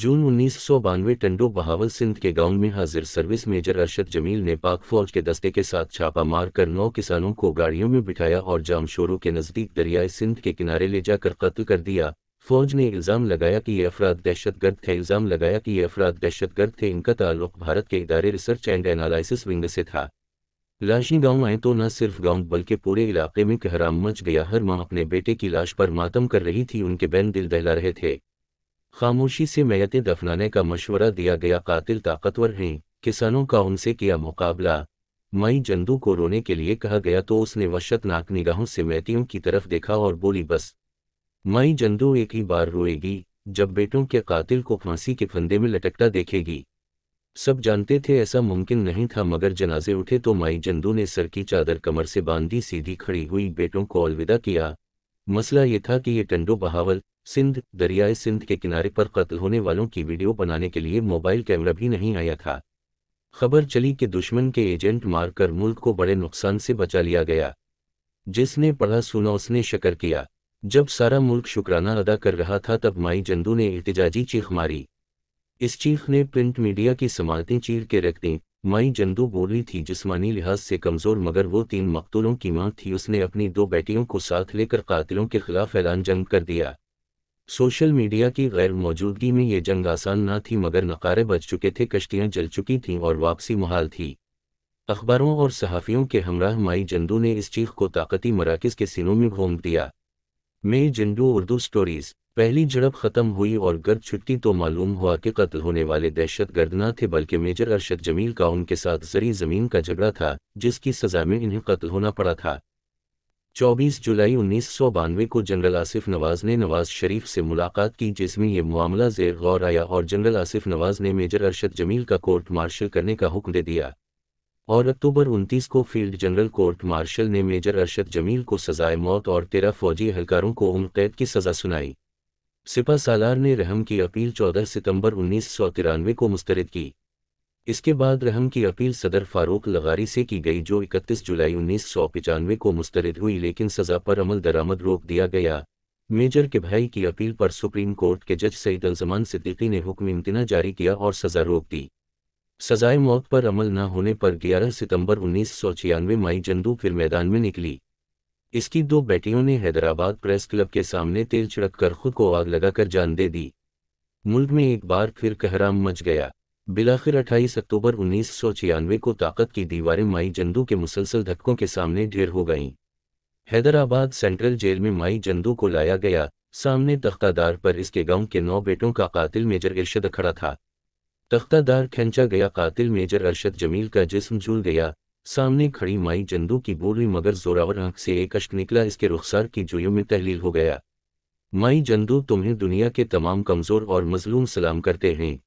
जून उन्नीस सौ बानवे टंडो बहावल सिंध के गांव में हाजिर सर्विस मेजर अरशद जमील ने पाक फौज के दस्ते के साथ छापा मार कर नौ किसानों को गाड़ियों में बिठाया और जामशोरों के नजदीक दरियाए सिंध के किनारे ले जाकर कत्ल कर दिया फौज ने इल्ज़ाम लगाया कि ये अफराद दहशतगर्द थे इल्ज़ाम लगाया कि ये अफराद दहशतगर्द थे इनका ताल्लुक भारत के इदारे रिसर्च एंड एनालिस विंग से था लाशी गांव आए तो न सिर्फ गांव बल्कि पूरे इलाके में कहराम मच गया हर माँ अपने बेटे की लाश पर मातम कर रही थी उनके बैन दिल दहला रहे थे खामोशी से मैतें दफनाने का मशवरा दिया गया कातिल ताकतवर हैं किसानों का उनसे किया मुकाबला मई जंदू को रोने के लिए कहा गया तो उसने वशतनाक निगाहों से मैतियों की तरफ देखा और बोली बस मई जंदू एक ही बार रोएगी जब बेटों के कातिल को फांसी के फंदे में लटकता देखेगी सब जानते थे ऐसा मुमकिन नहीं था मगर जनाजे उठे तो माई जंदू ने सर की चादर कमर से बांधी सीधी खड़ी हुई बेटों को अलविदा किया मसला ये था कि ये टंडो बहावल सिंध दरियाए सिंध के किनारे पर कत्ल होने वालों की वीडियो बनाने के लिए मोबाइल कैमरा भी नहीं आया था खबर चली कि दुश्मन के एजेंट मारकर मुल्क को बड़े नुकसान से बचा लिया गया जिसने पढ़ा सुना उसने शकर किया जब सारा मुल्क शुक्राना अदा कर रहा था तब माई जंदू ने एहतजाजी चीख मारी इस चीख ने प्रिंट मीडिया की समानतें चीर के रख दी माई जंदू बोली थी जिस्मानी लिहाज से कमज़ोर मगर वो तीन मकतूलों की मां थी उसने अपनी दो बेटियों को साथ लेकर कातिलों के खिलाफ ऐलान जंग कर दिया सोशल मीडिया की गैर मौजूदगी में ये जंग आसान न थी मगर नकारे बच चुके थे कश्तियां जल चुकी थीं और वापसी महाल थी अखबारों और सहाफ़ियों के हमराह माई जंदू ने इस चीख को ताकती मराकज़ के सिनों में घोंग दिया मई जंडू उर्दू स्टोरीज़ पहली झड़प खत्म हुई और गर्द छुट्टी तो मालूम हुआ कि कत्ल होने वाले दहशत गर्द न थे बल्कि मेजर अरशद जमील का उनके साथ जरी जमीन का झगड़ा था जिसकी सजा में इन्हें कत्ल होना पड़ा था 24 जुलाई उन्नीस सौ बानवे को जनरल आसिफ नवाज ने नवाज शरीफ से मुलाकात की जिसमें यह मामला जेर गौर आया और जनरल आसिफ नवाज ने मेजर अरशद जमील का कोर्ट मार्शल करने का हुक्म दे दिया और अक्टूबर 29 को फील्ड जनरल कोर्ट मार्शल ने मेजर अरशद जमील को सजाए मौत और तेरह फौजी अहलकारों को उम्र कैद की सजा सुनाई सिपा सालार ने रहम की अपील 14 सितंबर उन्नीस को मुस्तरद की इसके बाद रहम की अपील सदर फारूक लगारी से की गई जो 31 जुलाई उन्नीस को मुस्तरद हुई लेकिन सजा पर अमल दरामद रोक दिया गया मेजर के भाई की अपील पर सुप्रीम कोर्ट के जज सईद अलजमान सिद्दीकी ने हुक्म इम्तना जारी किया और सजा रोक दी सजाए मौत पर अमल न होने पर 11 सितंबर उन्नीस सौ छियानवे माई जंदू फिर मैदान में निकली इसकी दो बेटियों ने हैदराबाद प्रेस क्लब के सामने तेल छिड़क कर खुद को आग लगाकर जान दे दी मुल्क में एक बार फिर कहराम मच गया बिलाखिर 28 अक्टूबर उन्नीस को ताकत की दीवारें माई जंदू के मुसलसल धक्कों के सामने ढेर हो गईं हैदराबाद सेंट्रल जेल में माई जंदू को लाया गया सामने तख्तादार पर इसके गांव के नौ बेटों का कातिल मेजर इरशद खड़ा था तख्तादार खेंचा गया कातिल मेजर अरशद जमील का जिस्म झूल गया सामने खड़ी माई जंदू की बोली मगर जोरावर आंख से एक अश्क निकला इसके रुखसार की जुयों में तहलील हो गया माई जंदू तुम्हें दुनिया के तमाम कमज़ोर और मजलूम सलाम करते हैं